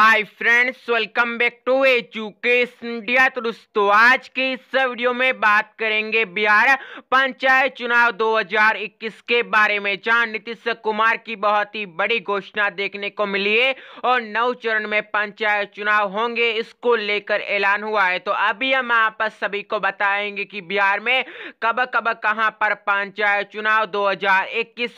hi friends welcome back to education India तो दोस्तों आज के इस वीडियो में बात करेंगे बिहार पंचायत चुनाव 2021 के बारे में जहां नीतीश कुमार की बहुत ही बड़ी घोषणा देखने को मिली है और नौ चरण में पंचायत चुनाव होंगे इसको लेकर ऐलान हुआ है तो अभी हम आप सभी को बताएंगे कि बिहार में कब कब कहाँ पर पंचायत चुनाव दो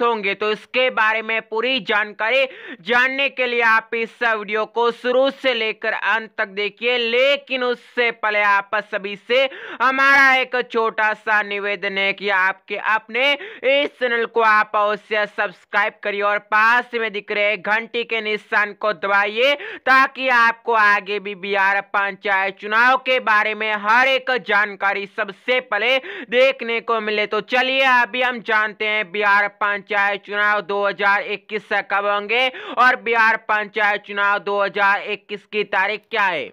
होंगे तो इसके बारे में पूरी जानकारी जानने के लिए आप इस वीडियो को शुरू से लेकर अंत तक देखिए लेकिन उससे पहले आप सभी से हमारा एक छोटा सा निवेदन है कि आपके अपने इस चैनल को आप अवश्य सब्सक्राइब करिए और पास में दिख रहे घंटी के निशान को दबाइए ताकि आपको आगे भी बिहार पंचायत चुनाव के बारे में हर एक जानकारी सबसे पहले देखने को मिले तो चलिए अभी हम जानते हैं बिहार पंचायत चुनाव 2021 कब होंगे और बिहार पंचायत चुनाव 2021 2021 की तारीख क्या है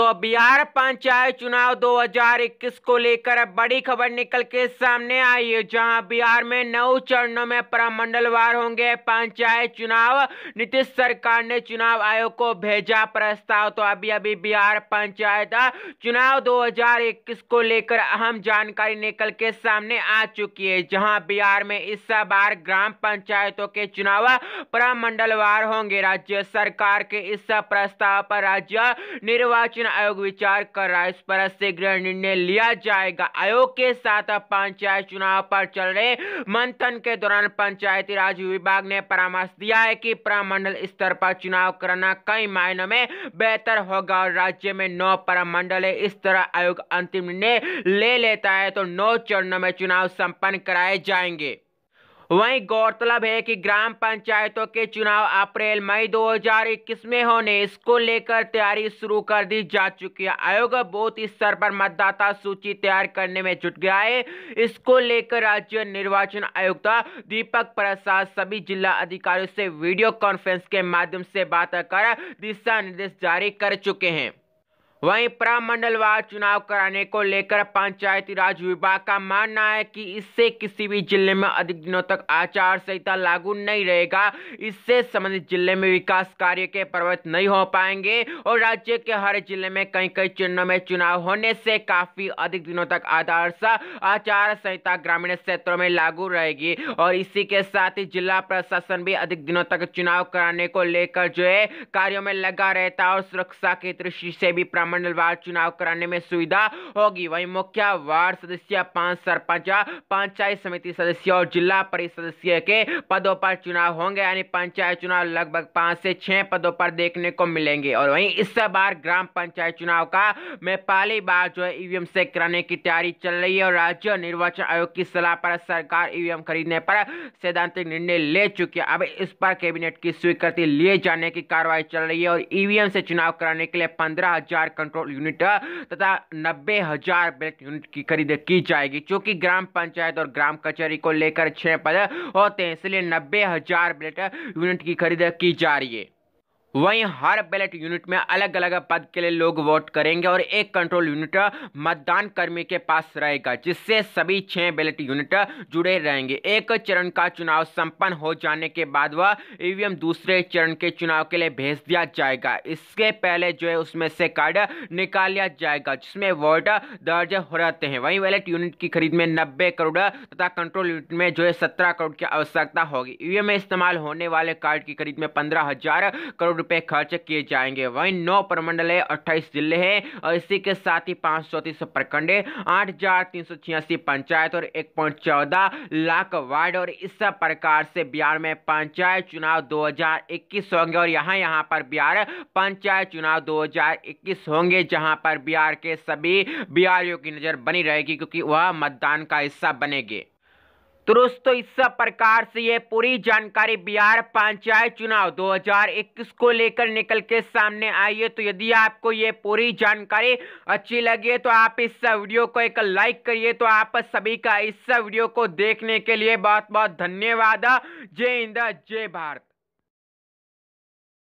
तो बिहार पंचायत चुनाव 2021 को लेकर बड़ी खबर निकल के सामने आई है जहां बिहार में नौ चरणों में प्रमंडलवार होंगे पंचायत चुनाव नीतीश सरकार ने चुनाव आयोग को भेजा प्रस्ताव तो अभी अभी बिहार पंचायत चुनाव 2021 को लेकर अहम जानकारी निकल के सामने आ चुकी है जहां बिहार में इस बार ग्राम पंचायतों के चुनाव प्रमंडलवार होंगे राज्य सरकार के इस प्रस्ताव पर राज्य निर्वाचन आयोग विचार कर रहा है इस पर शीघ्र निर्णय लिया जाएगा आयोग के साथ पंचायत चुनाव पर चल रहे मंथन के दौरान पंचायती राज विभाग ने परामर्श दिया है कि प्रमंडल स्तर पर चुनाव करना कई मायनों में बेहतर होगा और राज्य में नौ प्रमंडल इस तरह आयोग अंतिम निर्णय ले लेता है तो नौ चरणों में चुनाव संपन्न कराए जाएंगे वहीं गौरतलब है कि ग्राम पंचायतों के चुनाव अप्रैल मई 2021 में होने इसको लेकर तैयारी शुरू कर दी जा चुकी है आयोग बहुत स्तर पर मतदाता सूची तैयार करने में जुट गया है इसको लेकर राज्य निर्वाचन आयुक्त दीपक प्रसाद सभी जिला अधिकारियों से वीडियो कॉन्फ्रेंस के माध्यम से बात कर दिशा निर्देश जारी कर चुके हैं वहीं प्रमंडलवार चुनाव कराने को लेकर पंचायती राज विभाग का मानना है कि इससे किसी भी जिले में अधिक दिनों तक आचार संहिता लागू नहीं रहेगा इससे संबंधित जिले में विकास कार्य के पर्वत नहीं हो पाएंगे और राज्य के हर जिले में कई कई चरणों में चुनाव होने से काफी अधिक दिनों तक आदर्श आचार संहिता ग्रामीण क्षेत्रों में लागू रहेगी और इसी के साथ ही जिला प्रशासन भी अधिक दिनों तक चुनाव कराने को लेकर जो है कार्यो में लगा रहता और सुरक्षा की दृष्टि से भी प्रमंडलवार चुनाव कराने में सुविधा होगी वही मुखिया वार्ड सदस्य पांच सरपंच पंचायत समिति सदस्य और जिला परिषद सदस्य के पदों पर चुनाव होंगे यानी पंचायत चुनाव लगभग पांच से छह पदों पर देखने को मिलेंगे और वही इस बार ग्राम पंचायत चुनाव का में पहली बार जो है ईवीएम से कराने की तैयारी चल रही है और राज्य निर्वाचन आयोग की सलाह पर सरकार ईवीएम खरीदने पर सैद्धांतिक निर्णय ले चुकी है अब इस पर कैबिनेट की स्वीकृति लिए जाने की कार्रवाई चल रही है और ईवीएम से चुनाव कराने के लिए पंद्रह हजार कंट्रोल यूनिट तथा नब्बे हजार बेल्ट यूनिट की खरीद की जाएगी चूंकि ग्राम पंचायत और ग्राम कचहरी को लेकर छह पद होते हैं इसलिए नब्बे हजार बेल्ट यूनिट की खरीद की जा रही है वहीं हर बैलेट यूनिट में अलग अलग पद के लिए लोग वोट करेंगे और एक कंट्रोल यूनिट मतदान कर्मी के पास रहेगा जिससे सभी छह बैलेट यूनिट जुड़े रहेंगे एक चरण का चुनाव संपन्न हो जाने के बाद वह ईवीएम दूसरे चरण के चुनाव के लिए भेज दिया जाएगा इसके पहले जो है उसमें से कार्ड निकाल लिया जाएगा जिसमें वोट दर्ज हो रहते हैं वहीं बैलेट यूनिट की खरीद में नब्बे करोड़ तथा कंट्रोल यूनिट में जो है सत्रह करोड़ की आवश्यकता होगी ईवीएम में इस्तेमाल होने वाले कार्ड की खरीद में पंद्रह करोड़ करोड़ रुपए खर्च किए जाएंगे वहीं नौ प्रमंडल है अट्ठाईस जिले हैं और इसी के साथ ही पाँच सौ तीस प्रखंड आठ हजार तीन सौ छियासी पंचायत और एक पॉइंट चौदह लाख वार्ड और इस प्रकार से बिहार में पंचायत चुनाव दो हजार इक्कीस होंगे और यहाँ यहाँ पर बिहार पंचायत चुनाव दो हजार इक्कीस होंगे जहाँ पर बिहार के सभी बिहारियों की नज़र बनी रहेगी क्योंकि वह मतदान का हिस्सा बनेंगे तो दोस्तों इस प्रकार से ये पूरी जानकारी बिहार पंचायत चुनाव 2021 को लेकर निकल के सामने आई है तो यदि आपको ये पूरी जानकारी अच्छी लगी है तो आप इस वीडियो को एक लाइक करिए तो आप सभी का इस वीडियो को देखने के लिए बहुत बहुत धन्यवाद जय हिंद जय भारत